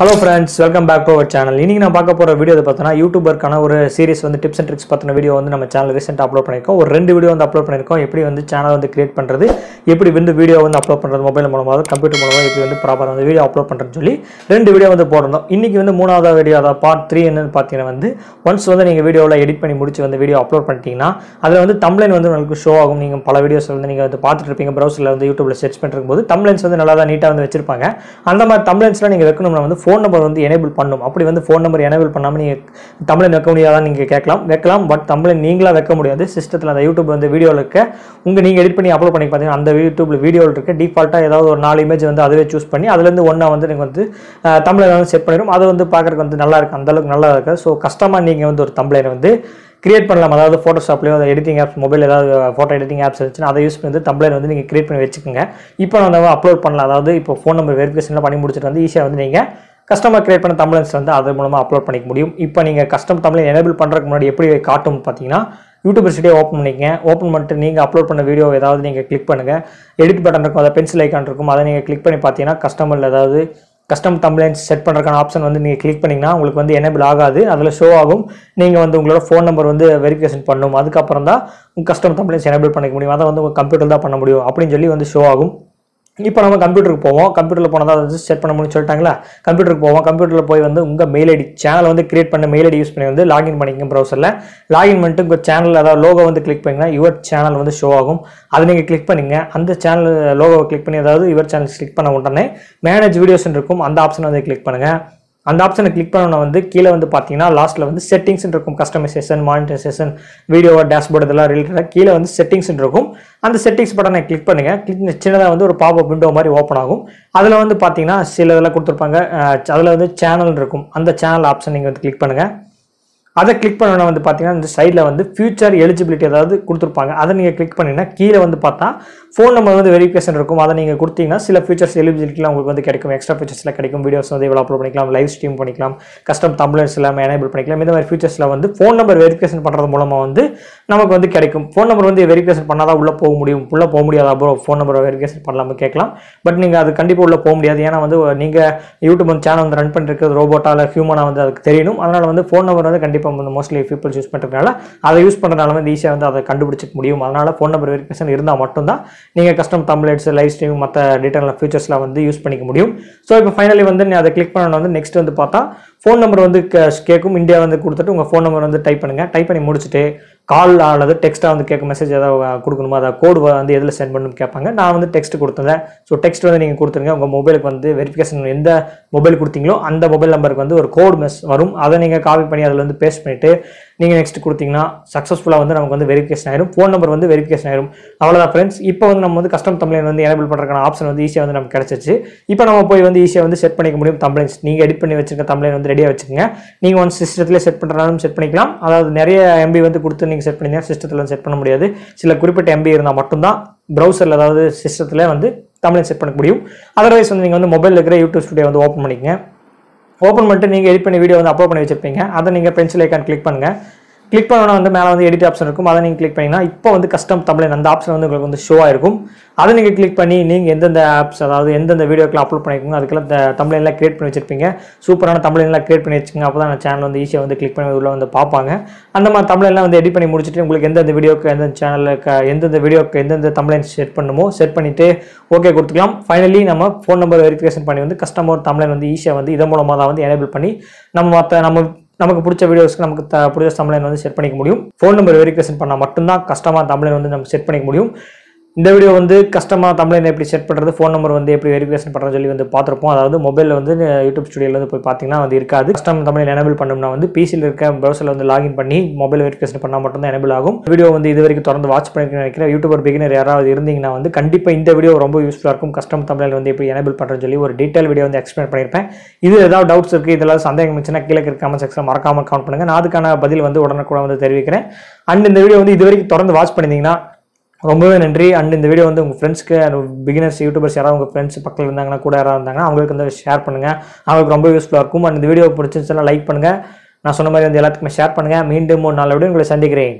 hello friends welcome back to our channel இன்றைக்கி நான் பார்க்க போகிற வீடியோ பார்த்தோன்னா யூடியூபருக்கான ஒரு சீரிஸ் வந்து டிப்ஸ் அண்ட் ட்ரிக்ஸ் பற்றின வீடியோ வந்து நம்ம சேனல் ரீசெண்ட் அப்லோட் பண்ணியிருக்கோம் ஒரு ரெண்டு வீடியோ வந்து அப்லோட் பண்ணியிருக்கோம் எப்படி வந்து சேனல் வந்து கிரியேட் பண்ணுறது எப்படி வந்து வீடியோ வந்து அப்லோட் பண்ணுறது மொபைல் மூலமாக கம்ப்யூட்டர் மூலமாக எப்படி வந்து ப்ராப்பராக வந்து வீடியோ அப்லோட் பண்ணுறேன்னு சொல்லி ரெண்டு வீடியோ வந்து போட்டிருந்தோம் இன்றைக்கி வந்து மூணாவது வீடியோ அதாவது பார்ட் த்ரீ என்னன்னு பார்த்தீங்கன்னா வந்து ஒன்ஸ் வந்து நீங்கள் வீடியோவில் எடிட் பண்ணி முடிச்சு வந்து வீடியோ அப்லோட் பண்ணிட்டீங்கன்னா அதில் வந்து தம்ளைன் வந்து உங்களுக்கு ஷோ ஆகும் நீங்கள் பல வீடியோஸ் வந்து நீங்கள் வந்து பார்த்துட்டு இருப்பீங்க ப்ரௌசரில் வந்து யூடியூப்பில் சர்ச் பண்ணுறக்கும் போது தம்ப்ளைன்ஸ் வந்து நல்லா தான் நீட்டாக வந்து வச்சிருப்பாங்க அந்த மாதிரி தம்ளைன்ஸ்லாம் நீங்கள் வைக்கணும்னா வந்து ஃபோன் நம்பர் வந்து எனேபிள் பண்ணும் அப்படி வந்து ஃபோன் நம்பர் எனேபிள் பண்ணாமல் நீங்கள் தமிழன் வைக்க முடியாதான் நீங்கள் கேட்கலாம் வைக்கலாம் பட் தமிழன் நீங்களாக வைக்க முடியாது சிஸ்டத்தில் அந்த யூடியூப் வந்து வீடியோவில் இருக்க உங்கள் நீங்கள் எடிட் பண்ணி அப்லோட் பண்ணி பார்த்தீங்கன்னா அந்த யூடியூப்ல வீடியோவில் இருக்க டிஃபால்ட்டாக ஏதாவது ஒரு நாலு இமேஜ் வந்து அதுவே சூஸ் பண்ணி அதுலேருந்து ஒன்றா வந்து நீங்கள் வந்து தமிழை வந்து செட் பண்ணிடும் அதை வந்து பார்க்குறதுக்கு வந்து நல்லா இருக்கும் அந்தளவுக்கு நல்லா இருக்கு ஸோ கஷ்டமாக நீங்கள் வந்து ஒரு தமிழை வந்து கிரியேட் பண்ணலாம் அதாவது ஃபோட்டோஷாப்லேயோ அதை எடிட்டிங் ஆப்ஸ் மொபைல் ஏதாவது ஃபோட்டோ எடிட்டிங் ஆப்ஸ் இருந்துச்சுன்னா அதை யூஸ் பண்ணி வந்து தம்ப்ளைர் வந்து நீங்கள் கிரியேட் பண்ணி வச்சுக்கோங்க இப்போ நம்ம அப்லோட் பண்ணலாம் அதாவது இப்போ ஃபோன் நம்பர் வெரிஃபிகேஷன்லாம் பண்ணி முடிச்சுட்டு வந்து ஈஸியாக வந்து நீங்கள் கஸ்டமர் கிரியேட் பண்ண தமிழன்ஸ் வந்து அது மூலமாக அப்லோட் பண்ணிக்க முடியும் இப்போ நீங்கள் கஸ்டம் தமிழ் எனேபிள் பண்ணுறதுக்கு முன்னாடி எப்படி காட்டும் பார்த்தீங்கன்னா யூடியூப் சிட்டியே ஓப்பன் பண்ணிக்கங்க ஓப்பன் பண்ணிட்டு நீங்கள் அப்லோட் பண்ண வீடியோ ஏதாவது நீங்கள் கிளிக் பண்ணுங்கள் எடிட் பட்டன் இருக்கும் அதை பென்சில் ஐக்கான் இருக்கும் அதை நீங்கள் கிளிக் பண்ணி பார்த்தீங்கன்னா கஸ்டமரில் ஏதாவது கஸ்டம் தம்ப்ளைன்ஸ் செட் பண்ணுறதுக்கான ஆப்ஷன் வந்து நீங்கள் கிளிக் பண்ணிங்கன்னா உங்களுக்கு வந்து எனேபிள் ஆகாது அதில் ஷோ ஆகும் நீங்கள் வந்து உங்களோட ஃபோன் நம்பர் வந்து வெரிஃபிகேஷன் பண்ணும் அதுக்கப்புறம் தான் உங்கள் கஸ்டம் தம்ப்ளைன்ஸ் எனபிள் பண்ணிக்க முடியும் அதை வந்து உங்கள் கம்ப்யூட்டர் தான் பண்ண முடியும் அப்படின்னு சொல்லி வந்து ஷோ ஆகும் இப்போ நம்ம கம்ப்யூட்டருக்கு போவோம் கம்ப்யூட்டரில் போனால் தான் வந்து செட் பண்ண முடியும்னு சொல்லிட்டாங்களா கம்ப்யூட்டருக்கு போவோம் கம்ப்யூட்டரில் போய் வந்து உங்கள் மெயில் ஐடி சேனல் வந்து கிரியேட் பண்ண மெயில் ஐடி யூஸ் பண்ணி வந்து லாகின் பண்ணிக்கங்க ப்ரௌசரில் லாகின் பண்ணிட்டு உங்கள் சேனல் அதாவது லோகோ வந்து கிளிக் பண்ணிங்கன்னா யுவர் சேனல் வந்து ஷோ ஆகும் அதை நீங்கள் கிளிக் பண்ணிங்க அந்த சேனல் லோகோவை கிளிக் பண்ணி அதாவது யுவர் சேனல் கிளிக் பண்ண உடனே மேனேஜ் வீடியோஸ் இருக்கும் அந்த ஆப்ஷன் வந்து கிளிக் பண்ணுங்கள் அந்த ஆப்ஷனை கிளிக் பண்ணோன்னா வந்து கீழே வந்து பார்த்தீங்கன்னா லாஸ்ட்டில் வந்து செட்டிங்ஸ் இருக்கும் கஸ்டமைசேஷன் மானிட்டரைசேஷன் வீடியோ டேஷ்போர்டு இதெல்லாம் ரிலேட்டடாக கீழே வந்து செட்டிங்ஸ் இருக்கும் அந்த செட்டிங்ஸ் பட்டனை கிளிக் பண்ணுங்கள் கிளிக் சின்னதாக வந்து ஒரு பாப்பப் விண்டோ மாதிரி ஓப்பன் ஆகும் அதில் வந்து பார்த்தீங்கன்னா சில இதெல்லாம் கொடுத்துருப்பாங்க அதில் வந்து சேனல் இருக்கும் அந்த சேனல் ஆப்ஷன் நீங்கள் வந்து கிளிக் பண்ணுங்கள் அதை கிளிக் பண்ணணும் வந்து பார்த்தீங்கன்னா இந்த சைடில் வந்து ஃபியூச்சர் எலிஜிபிலிட்டி அதாவது கொடுத்துருப்பாங்க அதை நீங்கள் கிளிக் பண்ணிங்கன்னா கீழே வந்து பார்த்தா ஃபோன் நம்பர் வந்து வெரிஃபிகேஷன் இருக்கும் அதை நீங்கள் கொடுத்தீங்கன்னா சில ஃபியூச்சர்ஸ் எலிஜிபிலிட்டிலாம் உங்களுக்கு வந்து கிடைக்கும் எக்ஸ்ட்ரா ஃபியூச்சர்ஸில் கிடைக்கும் வீடியோஸ் வந்து இவ்வளோ அப்லோட் பண்ணிக்கலாம் லைவ் ஸ்ட்ரீம் பண்ணிக்கலாம் கஸ்டம் தம்ப்ளர்ஸ் எல்லாமே எனேபிள் பண்ணிக்கலாம் இந்த மாதிரி ஃபியூச்சர்ஸில் வந்து ஃபோன் நம்பர் வெரிஃபிகேஷன் பண்ணுறது மூலமாக வந்து நமக்கு வந்து கிடைக்கும் ஃபோன் நம்பர் வந்து வெரிஃபிகேஷன் பண்ணால் தான் உள்ளே போக முடியும் உள்ளே போக முடியாது அப்புறம் ஃபோன் நம்பர் வெரிஃபிகேஷன் பண்ணலாமல் கேட்கலாம் பட் நீங்கள் அது கண்டிப்பாக உள்ளே போக முடியாது ஏன்னா வந்து நீங்கள் யூடியூப் வந்து சேனல் வந்து ரன் பண்ணிருக்கிறது ரோபோட்டால் ஹியூமனாக வந்து அதுக்கு தெரியணும் அதனால் வந்து ஃபோன் நம்பர் வந்து கண்டிப்பாக வந்து மோஸ்ட்லி பீப்பிள் யூஸ் பண்ணுறதுனால அதை யூஸ் பண்ணுறதுனால வந்து ஈஸியாக வந்து அதை கண்டுபிடிச்சிக்க முடியும் அதனால் ஃபோன் நம்பர் வெரிஃபிகேஷன் இருந்தால் மட்டும்தான் நீங்கள் கஸ்டம் தம்ப்ளேட்ஸ் லைவ் ஸ்ட்ரீமிங் மற்ற டீட்டெயில் ஃபீச்சர்ஸ்லாம் வந்து யூஸ் பண்ணிக்க முடியும் ஸோ இப்போ ஃபைனலி வந்து நீ அதை கிளிக் பண்ணணும் வந்து நெக்ஸ்ட் வந்து பார்த்தா ஃபோன் நம்பர் வந்து கேட்கும் இந்தியா வந்து கொடுத்துட்டு உங்கள் ஃபோன் நம்பர் வந்து டைப் பண்ணுங்கள் டைப் பண்ணி முடிச்சுட்டு கால் அல்லது டெக்ஸ்ட்டாக வந்து கேட்கும் மெசேஜ் ஏதாவது கொடுக்கணுமோ அதை கோடு வந்து எதில் சென்ட் பண்ணணும் கேட்பாங்க நான் வந்து டெக்ஸ்ட் கொடுத்துருந்தேன் ஸோ டெக்ஸ்ட் வந்து நீங்கள் கொடுத்துருங்க உங்கள் மொபைலுக்கு வந்து வெரிஃபிகேஷன் எந்த மொபைல் கொடுத்தீங்களோ அந்த மொபைல் நம்பருக்கு வந்து ஒரு கோடு மெஸ் வரும் அதை நீங்கள் காப்பி பண்ணி அதில் வந்து பேஸ்ட் பண்ணிவிட்டு நீங்கள் நெக்ஸ்ட் கொடுத்தீங்கன்னா சக்ஸஸ்ஃபுல்லாக வந்து நமக்கு வந்து வெரிஃபிகேஷன் ஆயிரும் ஃபோன் நம்பர் வந்து வெரிஃபிகேஷன் ஆயிரும் அவ்வளோதான் ஃப்ரெண்ட்ஸ் இப்போ வந்து நம்ம வந்து கஸ்டம் தமிழன் வந்து எனபிள் பண்ணுறதுக்கான ஆப்ஷன் வந்து ஈஸியாக வந்து நமக்கு கிடச்சிச்சு இப்போ நம்ம போய் வந்து ஈஸியாக வந்து செட் பண்ணிக்க முடியும் தமிழ்ஸ் நீங்கள் எடிட் பண்ணி வச்சிருக்க தமிழன் வந்து ரெடியாக வச்சுக்கோங்க நீங்கள் ஒன் சிஸ்டத்தில் செட் பண்ணுறனாலும் செட் பண்ணிக்கலாம் அதாவது நிறைய எம்பி வந்து கொடுத்து நீங்கள் செட் பண்ணி சிஸ்டத்தில் செட் பண்ண முடியாது சில குறிப்பிட்ட எம்பி இருந்தால் மட்டும்தான் ப்ரௌசரில் அதாவது சிஸ்டத்தில் வந்து தமிழில் செட் பண்ண முடியும் அதர்வைஸ் வந்து நீங்கள் வந்து மொபைலில் இருக்கிற யூடியூப் ஸ்டுடியோ வந்து ஓப்பன் பண்ணிக்கோங்க ஓப்பன் பண்ணிட்டு நீங்கள் எடிட் பண்ணி வீடியோ வந்து அப்லோட் பண்ணி வச்சிருப்பீங்க அதை நீங்கள் பென்சில் ஐக்கான் கிளிக் பண்ணுங்கள் கிளிக் பண்ணோன்னா வந்து மேலே வந்து எடிட் ஆப்ஷன் இருக்கும் அதை நீங்கள் கிளிக் பண்ணிங்கன்னா இப்போ வந்து கஸ்டம் தமிழன் அந்த ஆப்ஷன் வந்து உங்களுக்கு வந்து ஷோ ஆயிருக்கும் அதை நீங்கள் கிளிக் பண்ணி நீங்கள் எந்தெந்த ஆப்ஸ் அதாவது எந்தெந்த வீடியோக்கில் அப்லோட் பண்ணிக்கோங்க அதுக்கெல்லாம் இந்த தமிழெல்லாம் கிரியேட் பண்ணி வச்சிருப்பீங்க சூப்பரான தமிழெல்லாம் கிரியேட் பண்ணி வச்சுக்கோங்க அப்போ தான் அந்த சேனல் வந்து ஈஸியாக வந்து கிளிக் பண்ணி உள்ள வந்து பார்ப்பாங்க அந்த மாதிரி தமிழெல்லாம் வந்து எடிட் பண்ணி முடிச்சுட்டு உங்களுக்கு எந்தெந்த வீடியோக்கு எந்தெந்த சேனலுக்கு எந்தெந்த வீடியோக்கு எந்தெந்த தமிழன் செட் பண்ணுமோ செட் பண்ணிவிட்டு ஓகே கொடுத்துக்கலாம் ஃபைனலி நம்ம ஃபோன் நம்பர் வெரிஃபிகேஷன் பண்ணி வந்து கஸ்டமர் தமிழன் வந்து ஈஸியாக வந்து இதன் மூலமாக தான் வந்து எனேபிள் பண்ணி நம்ம மற்ற நம்ம நமக்கு பிடிச்ச வீடியோஸ்க்கு நமக்கு பிடிச்ச தமிழன் வந்து செட் பண்ணிக்க முடியும் ஃபோன் நம்பர் வெரிஃபிகேஷன் பண்ணால் மட்டும்தான் கஷ்டமாக தமிழன் வந்து நம்ம செட் பண்ணிக்க முடியும் இந்த வீடியோ வந்து கஸ்டமாக தமிழனை எப்படி செட் பண்ணுறது ஃபோன் நம்பர் வந்து எப்படி வெரிஃபிகேஷன் பண்ணுறது சொல்லி வந்து பார்த்துருப்போம் அதாவது மொபைலில் வந்து யூடியூப் ஸ்டுடியோவில் வந்து போய் பார்த்தீங்கன்னா வந்து இருக்காது கஸ்டம் தமிழ் எனபிள் பண்ணோம்னா வந்து பிசியில் இருக்க ப்ரௌசரில் வந்து லாகின் பண்ணி மொபைல் வெரிஃபிகேஷன் பண்ணால் மட்டும்தான் எனபிள் ஆகும் வீடியோ வந்து இது வரைக்கும் தொடர்ந்து வாட்ச் பண்ணிக்கிறேன் நினைக்கிறேன் யூடியூபர் பிகினர் யாராவது இருந்தீங்கன்னா வந்து கண்டிப்பாக இந்த வீடியோ ரொம்ப யூஸ்ஃபுல்லாக இருக்கும் கஸ்டம் தமிழில் வந்து எப்படி எனபிள் பண்ணுறதுன்னு சொல்லி ஒரு டீட்டெயில் வீடியோ வந்து எக்ஸ்பிளைன் பண்ணியிருப்பேன் இது ஏதாவது டவுட்ஸ் இருக்குது இதெல்லாம் சந்தேகம் இருந்துச்சுன்னா கீழே இருக்க கமெண்ட் செக்ஷன் மறக்காமல் கவுண்ட் பண்ணுங்கள் நான் அதுக்கான பதில் வந்து உடனுக்குடன் வந்து தெரிவிக்கிறேன் அண்ட் இந்த வீடியோ வந்து இது வரைக்கும் தொடர்ந்து வாட்ச் பண்ணிங்கன்னா ரொம்பவே நன்றி அண்ட் இந்த வீடியோ வந்து உங்கள் ஃப்ரெண்ட்ஸ்க்கு பிகினர்ஸ் யூடியூபர்ஸ் யாராவது உங்கள் ஃப்ரெண்ட்ஸ் பக்கத்தில் இருந்தாங்கன்னா கூட யாராவது இருந்தாங்கன்னா அவங்களுக்கு வந்து ஷேர் பண்ணுங்கள் அவங்களுக்கு ரொம்ப யூஸ்ஃபுல்லாக இருக்கும் அண்ட் இந்த வீடியோ பிடிச்சிருந்துச்சுன்னா லைக் பண்ணுங்கள் நான் சொன்ன மாதிரி வந்து எல்லாத்துக்குமே ஷேர் பண்ணுங்கள் மீண்டும் ஒரு விட உங்களை சந்திக்கிறேன்